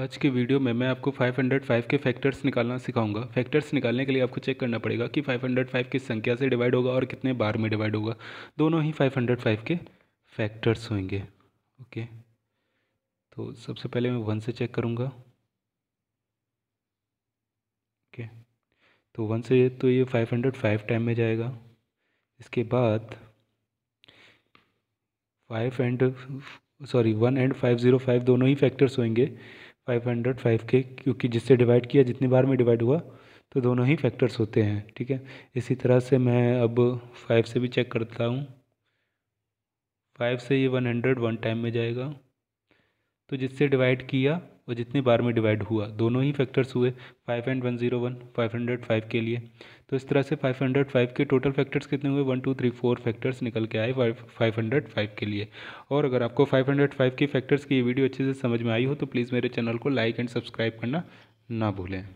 आज के वीडियो में मैं आपको 505 के फैक्टर्स निकालना सिखाऊंगा फैक्टर्स निकालने के लिए आपको चेक करना पड़ेगा कि 505 किस संख्या से डिवाइड होगा और कितने बार में डिवाइड होगा दोनों ही 505 के फैक्टर्स होंगे ओके तो सबसे पहले मैं वन से चेक करूँगा ओके तो वन से तो ये 505 टाइम में जाएगा इसके बाद five and sorry one and five zero five दोनों ही फैक्टर्स होंगे फाइव हंड्रेड फाइव के क्योंकि जिससे डिवाइड किया जितनी बार में डिवाइड हुआ तो दोनों ही फैक्टर्स होते हैं ठीक है इसी तरह से मैं अब फाइव से भी चेक करता हूँ फाइव से ये वन हंड्रेड वन टाइम में जाएगा तो जिससे डिवाइड किया और जितने बार में डिवाइड हुआ दोनों ही फैक्टर्स हुए five and one zero one five hundred five के लिए तो इस तरह से फाइव हंड्रेड फाइव के टोटल फैक्टर्स कितने हुए one two three four factors निकल के आए फाइव हंड्रेड फाइव के लिए और अगर आपको फाइव हंड्रेड फाइव के फैक्टर्स की ये वीडियो अच्छे से समझ में आई हो तो प्लीज़ मेरे चैनल को लाइक एंड सब्सक्राइब करना ना भूलें